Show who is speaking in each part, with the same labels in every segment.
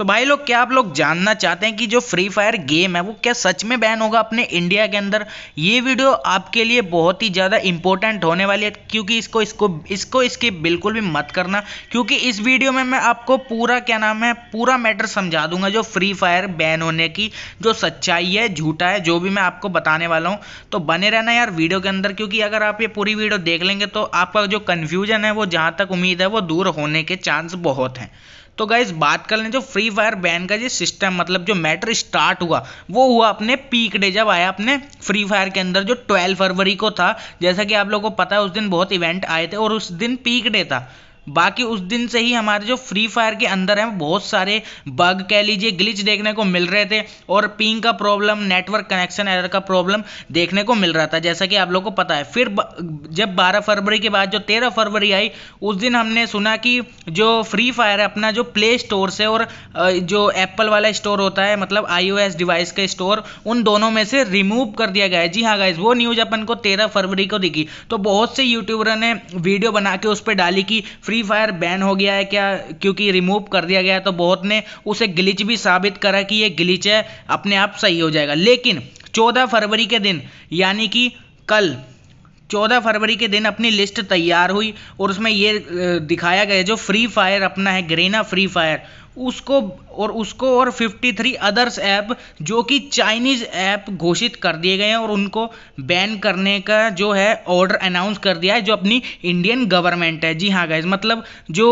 Speaker 1: सो तो भाई लोग क्या आप लोग जानना चाहते हैं कि जो फ्री फायर गेम है वो क्या सच में बैन होगा अपने इंडिया के अंदर ये वीडियो आपके लिए बहुत ही ज़्यादा इंपॉर्टेंट होने वाली है क्योंकि इसको इसको इसको इसकी बिल्कुल भी मत करना क्योंकि इस वीडियो में मैं आपको पूरा क्या नाम है पूरा मैटर समझा दूंगा जो फ्री फायर बैन होने की जो सच्चाई है झूठा है जो भी मैं आपको बताने वाला हूँ तो बने रहना यार वीडियो के अंदर क्योंकि अगर आप ये पूरी वीडियो देख लेंगे तो आपका जो कन्फ्यूजन है वो जहाँ तक उम्मीद है वो दूर होने के चांस बहुत हैं तो गाइज बात कर लें जो फ्री फायर बैन का जो सिस्टम मतलब जो मैटर स्टार्ट हुआ वो हुआ अपने पीक डे जब आया अपने फ्री फायर के अंदर जो ट्वेल्व फरवरी को था जैसा कि आप लोगों को पता है उस दिन बहुत इवेंट आए थे और उस दिन पीक डे था बाकी उस दिन से ही हमारे जो फ्री फायर के अंदर हैं बहुत सारे बग कह लीजिए ग्लिच देखने को मिल रहे थे और पिंग का प्रॉब्लम नेटवर्क कनेक्शन एरर का प्रॉब्लम देखने को मिल रहा था जैसा कि आप लोग को पता है फिर जब 12 फरवरी के बाद जो 13 फरवरी आई उस दिन हमने सुना कि जो फ्री फायर है अपना जो प्ले स्टोर से और जो एप्पल वाला स्टोर होता है मतलब आई डिवाइस का स्टोर उन दोनों में से रिमूव कर दिया गया है जी हाँ गाइज वो न्यूज़ अपन को तेरह फरवरी को दिखी तो बहुत से यूट्यूबर ने वीडियो बना के उस पर डाली कि फ्री फ्री फायर बैन हो गया है क्या क्योंकि रिमूव कर दिया गया है तो बहुत ने उसे ग्लिच भी साबित करा कि ये ग्लिच है अपने आप सही हो जाएगा लेकिन चौदह फरवरी के दिन यानी कि कल चौदह फरवरी के दिन अपनी लिस्ट तैयार हुई और उसमें ये दिखाया गया जो फ्री फायर अपना है ग्रेना फ्री फायर उसको और उसको और 53 अदर्स ऐप जो कि चाइनीज़ ऐप घोषित कर दिए गए हैं और उनको बैन करने का जो है ऑर्डर अनाउंस कर दिया है जो अपनी इंडियन गवर्नमेंट है जी हाँ गाइज मतलब जो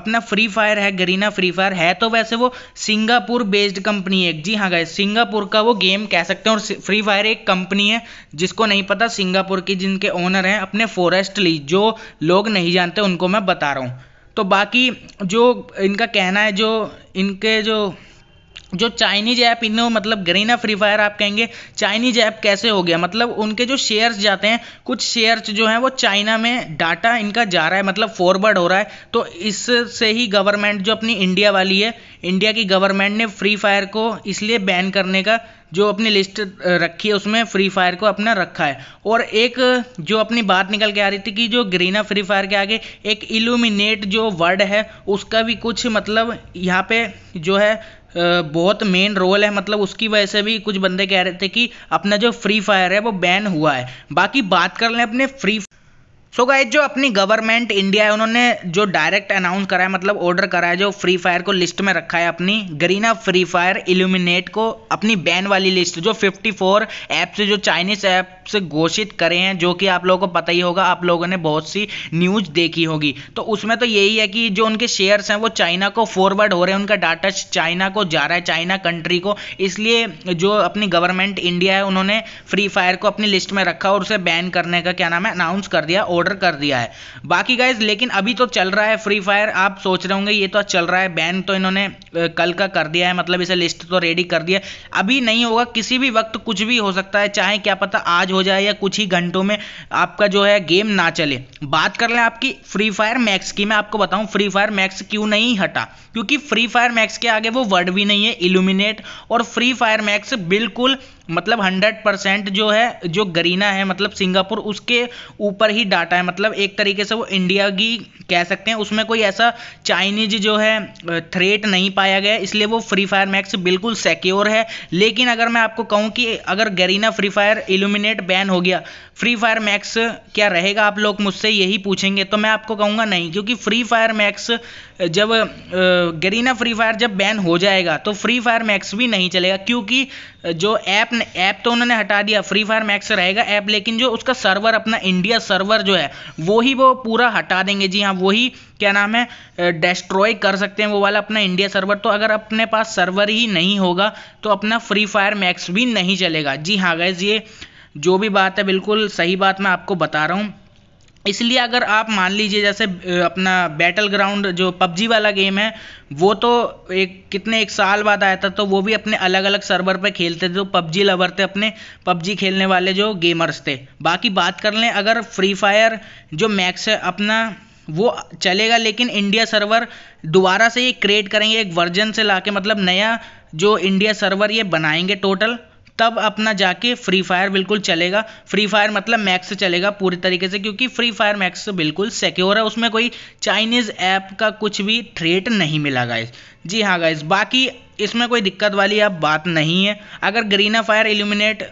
Speaker 1: अपना फ्री फायर है गरीना फ्री फायर है तो वैसे वो सिंगापुर बेस्ड कंपनी है जी हाँ गाइज सिंगापुर का वो गेम कह सकते हैं और फ्री फायर एक कंपनी है जिसको नहीं पता सिंगापुर की जिनके ओनर हैं अपने फॉरेस्ट ली जो लोग नहीं जानते उनको मैं बता रहा हूँ तो बाकी जो इनका कहना है जो इनके जो जो चाइनीज ऐप इन मतलब गरीना फ्री फायर आप कहेंगे चाइनीज ऐप कैसे हो गया मतलब उनके जो शेयर्स जाते हैं कुछ शेयर्स जो हैं वो चाइना में डाटा इनका जा रहा है मतलब फॉरवर्ड हो रहा है तो इससे ही गवर्नमेंट जो अपनी इंडिया वाली है इंडिया की गवर्नमेंट ने फ्री फायर को इसलिए बैन करने का जो अपनी लिस्ट रखी है उसमें फ्री फायर को अपना रखा है और एक जो अपनी बात निकल के आ रही थी कि जो ग्रीना फ्री फायर के आगे एक इल्यूमिनेट जो वर्ड है उसका भी कुछ मतलब यहाँ पे जो है बहुत मेन रोल है मतलब उसकी वजह से भी कुछ बंदे कह रहे थे कि अपना जो फ्री फायर है वो बैन हुआ है बाकी बात कर लें अपने फ्री सो so गाइज जो अपनी गवर्नमेंट इंडिया है उन्होंने जो डायरेक्ट अनाउंस करा है मतलब ऑर्डर करा है जो फ्री फायर को लिस्ट में रखा है अपनी गरीना फ्री फायर इल्यूमिनेट को अपनी बैन वाली लिस्ट जो 54 ऐप से जो चाइनीज ऐप से घोषित करे हैं जो कि आप लोगों को पता ही होगा आप लोगों ने बहुत सी न्यूज देखी होगी तो उसमें तो यही है कि जो उनके शेयर्स हैं वो चाइना को फॉरवर्ड हो रहे हैं उनका डाटा चाइना को जा रहा है चाइना कंट्री को इसलिए जो अपनी गवर्नमेंट इंडिया है उन्होंने फ्री फायर को अपनी लिस्ट में रखा और उसे बैन करने का क्या नाम है अनाउंस कर दिया ऑर्डर कर दिया है बाकी गाइज लेकिन अभी तो चल रहा है फ्री फायर आप सोच रहे होंगे ये तो चल रहा है बैन तो इन्होंने कल का कर दिया है मतलब इसे लिस्ट तो रेडी कर दिया अभी नहीं होगा किसी भी वक्त कुछ भी हो सकता है चाहे क्या पता आज हो जाए या कुछ ही घंटों में आपका जो है गेम ना चले बात कर लें आपकी फ्री फायर मैक्स की मैं आपको बताऊं फ्री फायर मैक्स क्यों नहीं हटा क्योंकि फ्री फायर मैक्स के आगे वो वर्ड भी नहीं है इल्यूमिनेट और फ्री फायर मैक्स बिल्कुल मतलब 100 परसेंट जो है जो गरीना है मतलब सिंगापुर उसके ऊपर ही डाटा है मतलब एक तरीके से वो इंडिया की कह सकते हैं उसमें कोई ऐसा चाइनीज जो है थ्रेट नहीं पाया गया इसलिए वो फ्री फायर मैक्स बिल्कुल सिक्योर है लेकिन अगर मैं आपको कहूँ कि अगर Garena Free Fire illuminate ban हो गया फ्री फायर मैक्स क्या रहेगा आप लोग मुझसे यही पूछेंगे तो मैं आपको कहूँगा नहीं क्योंकि फ्री फायर मैक्स जब गरीना फ्री फायर जब बैन हो जाएगा तो फ्री फायर मैक्स भी नहीं चलेगा क्योंकि जो ऐप ऐप तो उन्होंने हटा दिया फ्री फायर मैक्स रहेगा ऐप लेकिन जो उसका सर्वर अपना इंडिया सर्वर जो है वो ही वो पूरा हटा देंगे जी हाँ वही क्या नाम है डेस्ट्रॉय कर सकते हैं वो वाला अपना इंडिया सर्वर तो अगर अपने पास सर्वर ही नहीं होगा तो अपना फ्री फायर मैक्स भी नहीं चलेगा जी हाँ गैस ये जो भी बात है बिल्कुल सही बात मैं आपको बता रहा हूँ इसलिए अगर आप मान लीजिए जैसे अपना बैटल ग्राउंड जो पबजी वाला गेम है वो तो एक कितने एक साल बाद आया था तो वो भी अपने अलग अलग सर्वर पे खेलते थे तो पबजी लवर थे अपने पबजी खेलने वाले जो गेमर्स थे बाकी बात कर लें अगर फ्री फायर जो मैक्स है अपना वो चलेगा लेकिन इंडिया सर्वर दोबारा से ये क्रिएट करेंगे एक वर्जन से ला मतलब नया जो इंडिया सर्वर ये बनाएंगे टोटल तब अपना जाके फ्री फायर बिल्कुल चलेगा फ्री फायर मतलब मैक्स चलेगा पूरी तरीके से क्योंकि फ्री फायर मैक्स बिल्कुल सिक्योर है उसमें कोई चाइनीज़ ऐप का कुछ भी थ्रेट नहीं मिला गाइज जी हाँ गाइज बाकी इसमें कोई दिक्कत वाली अब बात नहीं है अगर ग्रीना फायर एल्यूमिनेट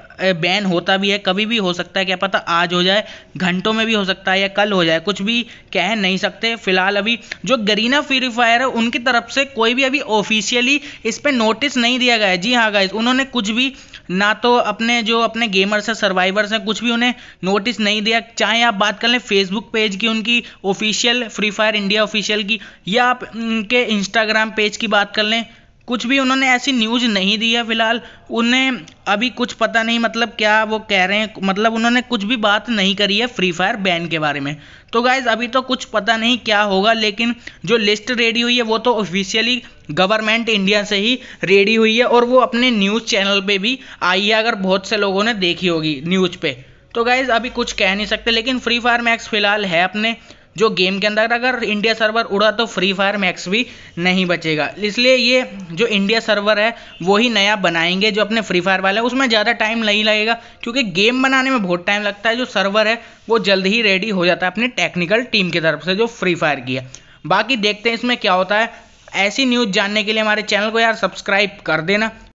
Speaker 1: बैन होता भी है कभी भी हो सकता है क्या पता आज हो जाए घंटों में भी हो सकता है या कल हो जाए कुछ भी कह नहीं सकते फिलहाल अभी जो गरीना फ्री फायर है उनकी तरफ से कोई भी अभी ऑफिशियली इस पर नोटिस नहीं दिया गया है जी हाँ गाइज उन्होंने कुछ भी ना तो अपने जो अपने गेमर्स हैं सर्वाइवर्स हैं कुछ भी उन्हें नोटिस नहीं दिया चाहे आप बात कर लें फेसबुक पेज की उनकी official Free Fire India official की या आप उनके इंस्टाग्राम पेज की बात कर लें कुछ भी उन्होंने ऐसी न्यूज नहीं दी है फिलहाल उन्हें अभी कुछ पता नहीं मतलब क्या वो कह रहे हैं मतलब उन्होंने कुछ भी बात नहीं करी है फ्री फायर बैन के बारे में तो गाइज अभी तो कुछ पता नहीं क्या होगा लेकिन जो लिस्ट रेडी हुई है वो तो ऑफिशियली गवर्नमेंट इंडिया से ही रेडी हुई है और वो अपने न्यूज़ चैनल पर भी आई है अगर बहुत से लोगों ने देखी होगी न्यूज़ पे तो गाइज़ अभी कुछ कह नहीं सकते लेकिन फ्री फायर मैक्स फिलहाल है अपने जो गेम के अंदर अगर इंडिया सर्वर उड़ा तो फ्री फायर मैक्स भी नहीं बचेगा इसलिए ये जो इंडिया सर्वर है वही नया बनाएंगे जो अपने फ्री फायर वाले उसमें ज़्यादा टाइम नहीं लगेगा क्योंकि गेम बनाने में बहुत टाइम लगता है जो सर्वर है वो जल्द ही रेडी हो जाता है अपनी टेक्निकल टीम की तरफ से जो फ्री फायर की है बाकी देखते हैं इसमें क्या होता है ऐसी न्यूज़ जानने के लिए हमारे चैनल को यार सब्सक्राइब कर देना